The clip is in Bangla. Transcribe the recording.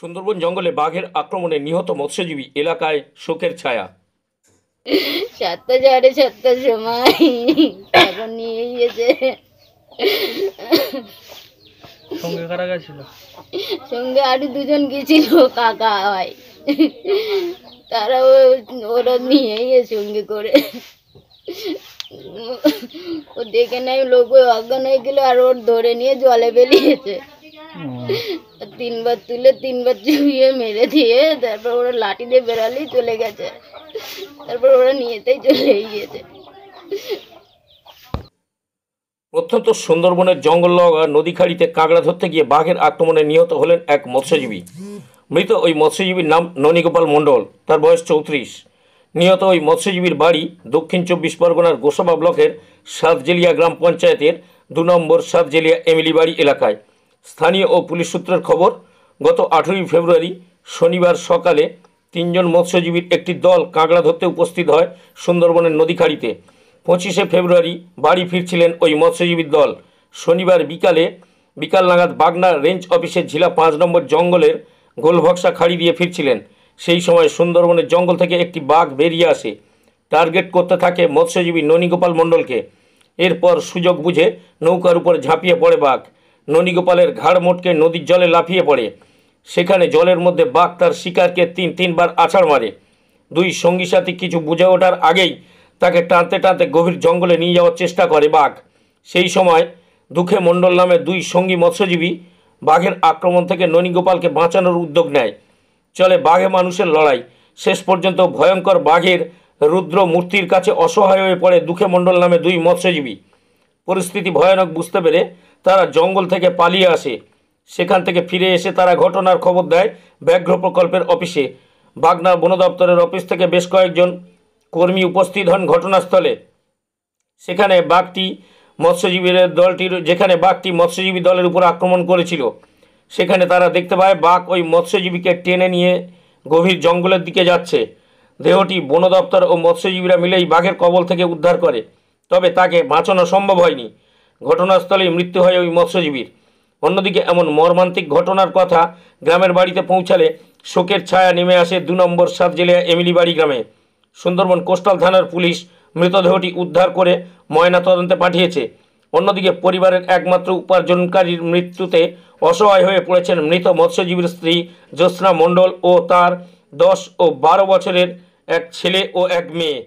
সুন্দরবন জঙ্গলে বাঘের আক্রমণে নিহত মৎস্যজীবী এলাকায় শোকের ছায়া সাতটা সাড়ে সাতটার সময় এখন নিয়ে গিয়েছে সঙ্গে কারা গেছিল সঙ্গে আরো দুজন গেছিল কাকা হয় তারা ওরা নিয়ে গিয়ে সঙ্গে করে ও দেখে নাই লোক অজ্ঞান হয়ে গেল আর ওর ধরে নিয়ে জলে বেরিয়েছে তিনবার তুলে তিনবার চুপিয়ে মেরে দিয়ে তারপর ওরা লাঠি দিয়ে বেড়ালেই চলে গেছে তারপর ওরা নিয়েতেই চলে গিয়েছে অত্যন্ত সুন্দরবনের জঙ্গল লগা নদী খাড়িতে কাঁকড়া ধরতে গিয়ে বাঘের আক্রমণে নিহত হলেন এক মৎস্যজীবী মৃত ওই মৎস্যজীবীর নাম ননীগোপাল মণ্ডল তার বয়স চৌত্রিশ নিহত ওই মৎস্যজীবীর বাড়ি দক্ষিণ চব্বিশ পরগনার গোসাবা ব্লকের সাতজেলিয়া গ্রাম পঞ্চায়েতের দু নম্বর সাতজেলিয়া এমিলি বাড়ি এলাকায় স্থানীয় ও পুলিশ সূত্রের খবর গত আঠেরোই ফেব্রুয়ারি শনিবার সকালে তিনজন মৎস্যজীবীর একটি দল কাঁকড়া ধরতে উপস্থিত হয় সুন্দরবনের নদীখাড়িতে পঁচিশে ফেব্রুয়ারি বাড়ি ফিরছিলেন ওই মৎস্যজীবীর দল শনিবার বিকালে বিকাল নাগাদ বাগনা রেঞ্জ অফিসের ঝিলা পাঁচ নম্বর জঙ্গলের গোলভক্সা খাড়ি দিয়ে ফিরছিলেন সেই সময় সুন্দরবনের জঙ্গল থেকে একটি বাঘ বেরিয়ে আসে টার্গেট করতে থাকে মৎস্যজীবী ননীগোপাল মণ্ডলকে এরপর সুযোগ বুঝে নৌকার উপর ঝাঁপিয়ে পড়ে বাঘ ননীগোপালের ঘাড় মোটকে নদীর জলে লাফিয়ে পড়ে সেখানে জলের মধ্যে বাঘ তার শিকারকে তিন তিনবার আছাড় মারে দুই সঙ্গী সাথী কিছু বুঝে ওঠার আগেই তাকে টানতে টানতে গভীর জঙ্গলে নিয়ে যাওয়ার চেষ্টা করে বাঘ সেই সময় দুঃখে মণ্ডল নামে দুই সঙ্গী মৎস্যজীবী বাঘের আক্রমণ থেকে ননীগোপালকে বাঁচানোর উদ্যোগ নেয় চলে বাঘে মানুষের লড়াই শেষ পর্যন্ত ভয়ঙ্কর বাঘের রুদ্র মূর্তির কাছে অসহায় হয়ে পড়ে দুঃখে মণ্ডল নামে দুই মৎস্যজীবী পরিস্থিতি ভয়ানক বুঝতে পেরে তারা জঙ্গল থেকে পালিয়ে আসে সেখান থেকে ফিরে এসে তারা ঘটনার খবর দেয় ব্যাঘ্র প্রকল্পের অফিসে বাগনা বন দপ্তরের অফিস থেকে বেশ কয়েকজন কর্মী উপস্থিত হন ঘটনাস্থলে সেখানে বাঘটি মৎস্যজীবীর দলটির যেখানে বাঘটি মৎস্যজীবী দলের উপর আক্রমণ করেছিল সেখানে তারা দেখতে পায় বাঘ ওই মৎস্যজীবীকে টেনে নিয়ে গভীর জঙ্গলের দিকে যাচ্ছে দেহটি বন দপ্তর ও মৎস্যজীবীরা মিলেই বাঘের কবল থেকে উদ্ধার করে তবে তাকে বাঁচানো সম্ভব হয়নি ঘটনাস্থলেই মৃত্যু হয় ওই মৎস্যজীবীর অন্যদিকে এমন মর্মান্তিক ঘটনার কথা গ্রামের বাড়িতে পৌঁছালে শোকের ছায়া নেমে আসে দু নম্বর সাতজেলিয়া এমিলিবাড়ি গ্রামে সুন্দরবন কোস্টাল থানার পুলিশ মৃতদেহটি উদ্ধার করে ময়না তদন্তে পাঠিয়েছে অন্যদিকে পরিবারের একমাত্র উপার্জনকারীর মৃত্যুতে অসহায় হয়ে পড়েছেন মৃত মৎস্যজীবীর স্ত্রী জ্যোৎস্না মণ্ডল ও তার দশ ও বারো বছরের এক ছেলে ও এক মেয়ে